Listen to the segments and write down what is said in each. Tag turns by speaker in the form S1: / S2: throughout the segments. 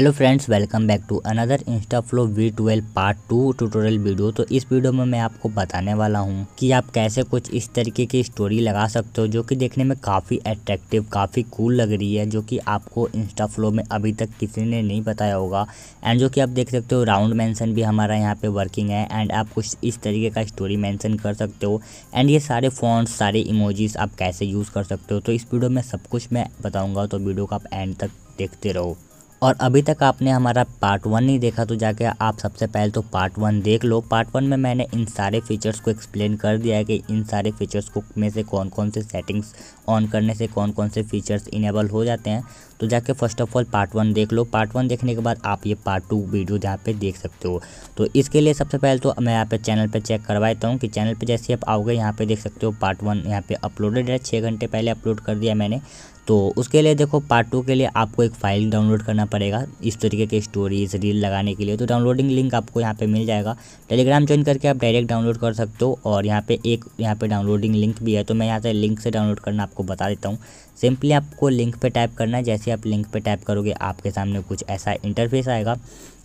S1: hello friends welcome back to another insta flow V twelve part two tutorial video तो इस video में मैं आपको बताने वाला हूँ कि आप कैसे कुछ इस तरीके की स्टोरी लगा सकते हो जो कि देखने में काफ़ी अट्रैक्टिव काफ़ी कूल लग रही है जो कि आपको इंस्टा फ्लो में अभी तक किसी ने नहीं बताया होगा एंड जो कि आप देख सकते हो राउंड मैंसन भी हमारा यहाँ पर वर्किंग है एंड आप कुछ इस तरीके का स्टोरी मैंसन कर सकते हो एंड ये सारे फॉन्ट्स सारे इमोजीज आप कैसे यूज़ कर सकते हो तो इस वीडियो में सब कुछ मैं बताऊँगा तो वीडियो को आप एंड तक देखते रहो और अभी तक आपने हमारा पार्ट वन नहीं देखा तो जाके आप सबसे पहले तो पार्ट वन देख लो पार्ट वन में मैंने इन सारे फीचर्स को एक्सप्लेन कर दिया है कि इन सारे फीचर्स को में से कौन कौन से सेटिंग्स ऑन करने से कौन कौन से फीचर्स इनेबल हो जाते हैं तो जाके first of all part one देख लो पार्ट वन देखने के बाद आप ये पार्ट टू वीडियो यहाँ पे देख सकते हो तो इसके लिए सबसे पहले तो मैं यहाँ पे चैनल पे चेक करवा देता हूँ कि चैनल पे जैसे आप आओगे यहाँ पे देख सकते हो पार्ट वन यहाँ पे अपलोडेड है छः घंटे पहले अपलोड कर दिया मैंने तो उसके लिए देखो पार्ट टू के लिए आपको एक फाइल डाउनलोड करना पड़ेगा इस तरीके के स्टोरीज रील लगाने के लिए तो डाउनलोडिंग लिंक आपको यहाँ पे मिल जाएगा टेलीग्राम ज्वाइन करके आप डायरेक्ट डाउनलोड कर सकते हो और यहाँ पे एक यहाँ पे डाउनलोडिंग लिंक भी है तो मैं यहाँ से लिंक से डाउनलोड करना आपको बता देता हूँ सिंपली आपको लिंक पे टाइप करना है जैसे आप लिंक पे टाइप करोगे आपके सामने कुछ ऐसा इंटरफेस आएगा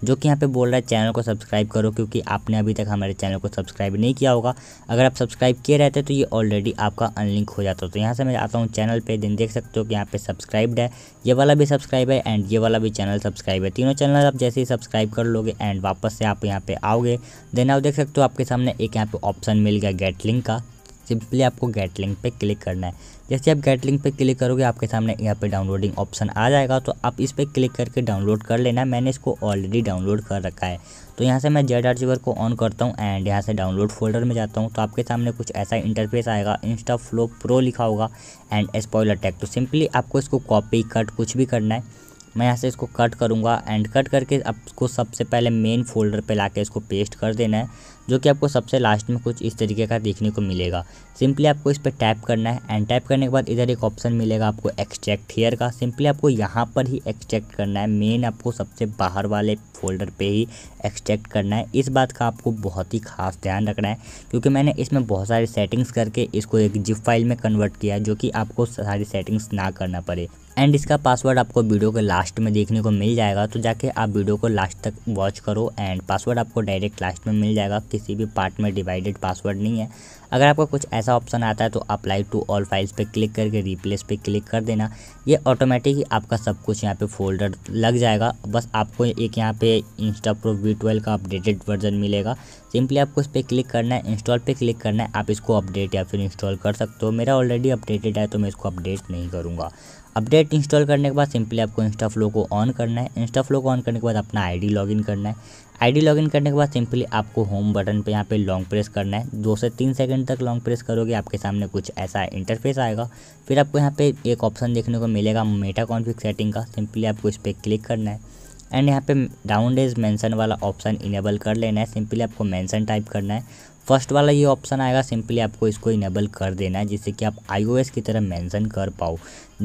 S1: जो कि यहाँ पे बोल रहा है चैनल को सब्सक्राइब करो क्योंकि आपने अभी तक हमारे चैनल को सब्सक्राइब नहीं किया होगा अगर आप सब्सक्राइब किए रहते तो ये ऑलरेडी आपका अनलिंक हो जाता तो यहाँ से मैं आता हूँ चैनल पर दिन देख सकते हो कि यहाँ पर सब्सक्राइब्ड है ये वाला भी सब्सक्राइब है एंड ये वाला भी चैनल सब्सक्राइब है तीनों चैनल आप जैसे ही सब्सक्राइब कर लोगे एंड वापस से आप यहाँ पर आओगे देन आप देख सकते हो आपके सामने एक यहाँ पे ऑप्शन मिल गया गेट लिंक का सिंपली आपको गेट लिंक पे क्लिक करना है जैसे आप गेट लिंक पे क्लिक करोगे आपके सामने यहाँ पे डाउनलोडिंग ऑप्शन आ जाएगा तो आप इस पर क्लिक करके डाउनलोड कर लेना मैंने इसको ऑलरेडी डाउनलोड कर रखा है तो यहाँ से मैं जेड आर को ऑन करता हूँ एंड यहाँ से डाउनलोड फोल्डर में जाता हूँ तो आपके सामने कुछ ऐसा इंटरफेस आएगा इंस्टा फ्लो प्रो लिखा होगा एंड स्पॉइलर अटैक तो सिंपली आपको इसको कॉपी कट कुछ भी करना है मैं यहाँ से इसको कट करूँगा एंड कट करके आपको सबसे पहले मेन फोल्डर पर ला इसको पेस्ट कर देना है जो कि आपको सबसे लास्ट में कुछ इस तरीके का देखने को मिलेगा सिंपली आपको इस पर टैप करना है एंड टैप करने के बाद इधर एक ऑप्शन मिलेगा आपको एक्सचेक्ट हेयर का सिंपली आपको यहाँ पर ही एक्सचेक्ट करना है मेन आपको सबसे बाहर वाले फोल्डर पे ही एक्सचेक्ट करना है इस बात का आपको बहुत ही खास ध्यान रखना है क्योंकि मैंने इसमें बहुत सारी सेटिंग्स करके इसको एक जिप फाइल में कन्वर्ट किया जो कि आपको सारी सेटिंग्स ना करना पड़े एंड इसका पासवर्ड आपको वीडियो के लास्ट में देखने को मिल जाएगा तो जाके आप वीडियो को लास्ट तक वॉच करो एंड पासवर्ड आपको डायरेक्ट लास्ट में मिल जाएगा किसी भी पार्ट में डिवाइडेड पासवर्ड नहीं है अगर आपको कुछ ऐसा ऑप्शन आता है तो अप्लाई टू ऑल फाइल्स पे क्लिक करके रिप्लेस पे क्लिक कर देना ये ऑटोमेटिक ही आपका सब कुछ यहाँ पे फोल्डर लग जाएगा बस आपको एक यहाँ पे इंस्टा प्रो वी ट्वेल्व का अपडेटेड वर्जन मिलेगा सिंपली आपको इस पर क्लिक करना है इंस्टॉल पे क्लिक करना है आप इसको अपडेट या फिर इंस्टॉल कर सकते हो मेरा ऑलरेडी अपडेटेड है तो मैं इसको अपडेट नहीं करूँगा अपडेट इंस्टॉल करने के बाद सिंपली आपको इंस्टा फ्लो को ऑन करना है इंस्टा फ्लो को ऑन करने के बाद अपना आईडी लॉगिन करना है आईडी लॉगिन करने के बाद सिंपली आपको होम बटन पे यहाँ पे लॉन्ग प्रेस करना है दो से तीन सेकंड तक लॉन्ग प्रेस करोगे आपके सामने कुछ ऐसा इंटरफेस आएगा फिर आपको यहाँ पे एक ऑप्शन देखने को मिलेगा मेटा कॉन्फ़िग सेटिंग का सिंपली आपको इस पर क्लिक करना है एंड यहाँ पे डाउन डेज मैंसन वाला ऑप्शन इनेबल कर लेना है सिंपली आपको मैंसन टाइप करना है फर्स्ट वाला ये ऑप्शन आएगा सिंपली आपको इसको इनेबल कर देना है जिससे कि आप आईओएस की तरह मेंशन कर पाओ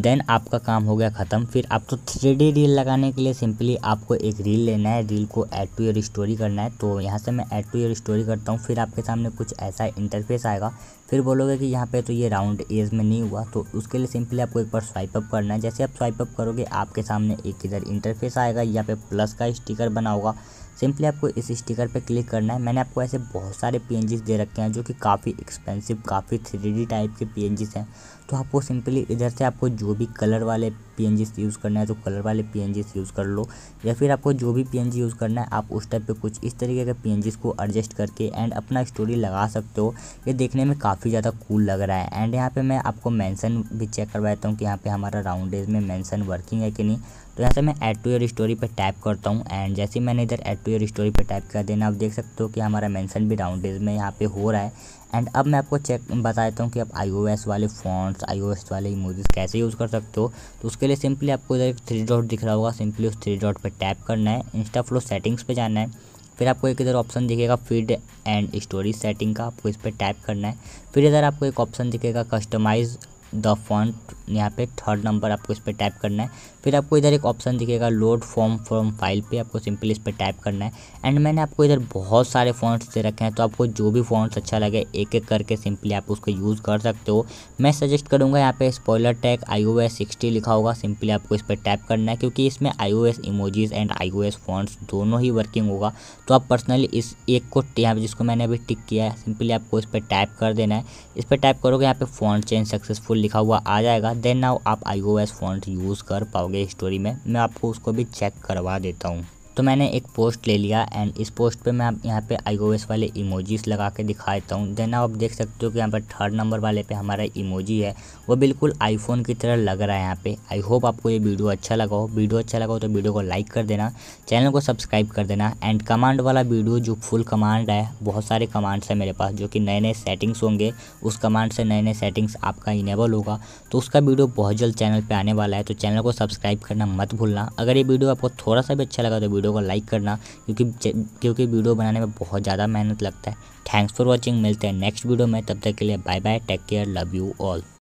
S1: देन आपका काम हो गया ख़त्म फिर आप तो थ्री डी रील लगाने के लिए सिंपली आपको एक रील लेना है रील को ऐड टू योर स्टोरी करना है तो यहाँ से मैं ऐड टू योर स्टोरी करता हूँ फिर आपके सामने कुछ ऐसा इंटरफेस आएगा फिर बोलोगे कि यहाँ पे तो ये राउंड एज में नहीं हुआ तो उसके लिए सिंपली आपको एक बार स्वाइप अप करना है जैसे आप स्वाइप अप करोगे आपके सामने एक इधर इंटरफेस आएगा यहाँ पे प्लस का स्टिकर बना होगा सिंपली आपको इस स्टिकर पे क्लिक करना है मैंने आपको ऐसे बहुत सारे पी दे रखे हैं जो कि काफ़ी एक्सपेंसिव काफ़ी थ्री टाइप के पी हैं तो आपको सिंपली इधर से आपको जो भी कलर वाले पी यूज़ करना है तो कलर वाले पी यूज़ कर लो या फिर आपको जो भी पी यूज़ करना है आप उस टाइप पे कुछ इस तरीके के पी को एडजस्ट करके एंड अपना स्टोरी लगा सकते हो ये देखने में काफ़ी ज़्यादा कूल लग रहा है एंड यहाँ पर मैं आपको मैंसन भी चेक करवाता हूँ कि यहाँ पर हमारा राउंड डेज में मैंसन वर्किंग है कि नहीं तो यहाँ से मैं ऐड टू योर स्टोरी पर टैप करता हूँ एंड जैसे ही मैंने इधर ऐड टू योर स्टोरी पर टैप कर देना आप देख सकते हो कि हमारा मेंशन भी डाउन डेज में यहाँ पे हो रहा है एंड अब मैं आपको चेक बता देता हूँ कि आप आई वाले फ़ॉन्ट्स आई वाले इमोजेस कैसे यूज़ कर सकते हो तो उसके लिए सिंपली आपको इधर एक थ्री डॉट दिख रहा होगा सिंपली उस थ्री डॉट पर टैप करना है इंस्टा फ्लो सेटिंग्स पर जाना है फिर आपको एक इधर ऑप्शन दिखेगा फीड एंड स्टोरी सेटिंग का आपको इस पर टैप करना है फिर इधर आपको एक ऑप्शन दिखेगा कस्टमाइज द फॉन्ट यहाँ पे थर्ड नंबर आपको इस पर टाइप करना है फिर आपको इधर एक ऑप्शन दिखेगा लोड फॉर्म फ्रॉम फाइल पे आपको सिंपली इस पर टाइप करना है एंड मैंने आपको इधर बहुत सारे फॉन्ट्स दे रखे हैं तो आपको जो भी फॉन्ट्स अच्छा लगे एक एक करके सिंपली आप उसको यूज़ कर सकते हो मैं सजेस्ट करूँगा यहाँ पे spoiler tag I O S sixty लिखा होगा सिंपली आपको इस पर टाइप करना है क्योंकि इसमें I O S emojis and I O S fonts दोनों ही वर्किंग होगा तो आप पर्सनली इस एक को यहाँ जिसको मैंने अभी टिक किया है सिंपली आपको इस पर टाइप कर देना है इस पर टाइप करोगे यहाँ पे फॉन्ट चेंज सक्सेसफुल लिखा हुआ आ जाएगा देन नाउ आप I O S font use कर पाओगे स्टोरी में मैं आपको उसको भी चेक करवा देता हूँ तो मैंने एक पोस्ट ले लिया एंड इस पोस्ट पे मैं आप यहाँ पे आईओएस वाले इमोजीज लगा के दिखा देता हूँ देन आप देख सकते हो कि यहाँ पर थर्ड नंबर वाले पे हमारा इमोजी है वो बिल्कुल आईफोन की तरह लग रहा है यहाँ पे आई होप आपको ये वीडियो अच्छा लगा हो वीडियो अच्छा लगा हो तो वीडियो को लाइक कर देना चैनल को सब्सक्राइब कर देना एंड कमांड वाला वीडियो जो फुल कमांड है बहुत सारे कमांड्स हैं मेरे पास जो कि नए नए सेटिंग्स होंगे उस कमांड से नए नए सेटिंग्स आपका इनेबल होगा तो उसका वीडियो बहुत जल्द चैनल पर आने वाला है तो चैनल को सब्सक्राइब करना मत भूलना अगर ये वीडियो आपको थोड़ा सा भी अच्छा लगा तो वीडियो को लाइक करना क्योंकि क्योंकि वीडियो बनाने में बहुत ज़्यादा मेहनत लगता है थैंक्स फॉर वॉचिंग मिलते हैं नेक्स्ट वीडियो में तब तक के लिए bye bye take care love you all